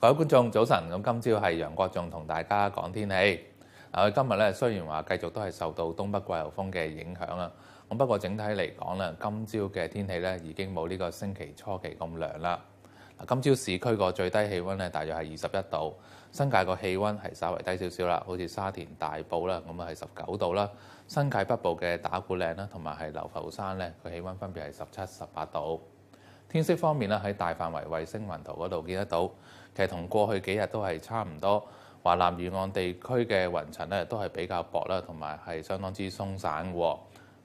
各位觀眾，早晨！咁今朝係楊國仲同大家講天氣。嗱，今日咧雖然話繼續都係受到東北季候風嘅影響啦，咁不過整體嚟講咧，今朝嘅天氣咧已經冇呢個星期初期咁涼啦。嗱，今朝市區個最低氣温咧，大約係二十一度。新界個氣温係稍為低少少啦，好似沙田大埔啦，咁啊係十九度啦。新界北部嘅打鼓嶺啦，同埋係流浮山咧，個氣温分別係十七、十八度。天色方面咧，喺大範圍衛星雲圖嗰度見得到，其實同過去幾日都係差唔多。華南沿岸地區嘅雲層咧都係比較薄啦，同埋係相當之鬆散喎。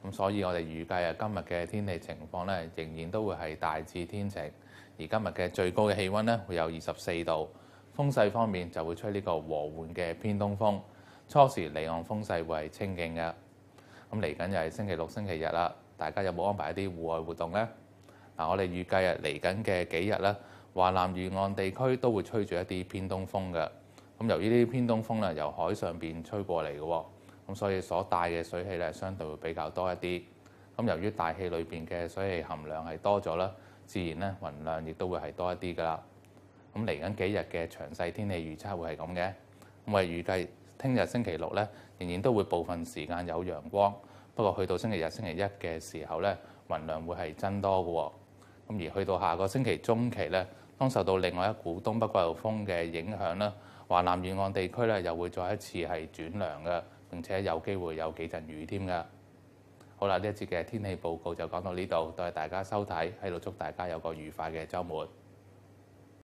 咁所以我哋預計啊，今日嘅天氣情況咧，仍然都會係大致天晴。而今日嘅最高嘅氣温咧，會有二十四度。風勢方面就會吹呢個和緩嘅偏東風，初時離岸風勢會係清勁嘅。咁嚟緊又係星期六、星期日啦，大家有冇安排一啲戶外活動咧？嗱，我哋預計啊，嚟緊嘅幾日咧，華南沿岸地區都會吹住一啲偏東風嘅。咁由於呢啲偏東風咧由海上邊吹過嚟嘅，咁所以所帶嘅水氣咧相對會比較多一啲。咁由於大氣裏邊嘅水氣含量係多咗啦，自然咧雲量亦都會係多一啲㗎啦。咁嚟緊幾日嘅詳細天氣預測會係咁嘅。咁我哋預計聽日星期六咧仍然都會部分時間有陽光，不過去到星期日、星期一嘅時候咧雲量會係增多嘅。而去到下個星期中期咧，當受到另外一股東北季候風嘅影響咧，華南沿岸地區咧又會再一次係轉涼嘅，並且有機會有幾陣雨添㗎。好啦，呢一節嘅天氣報告就講到呢度，多謝大家收睇，喺度祝大家有個愉快嘅週末。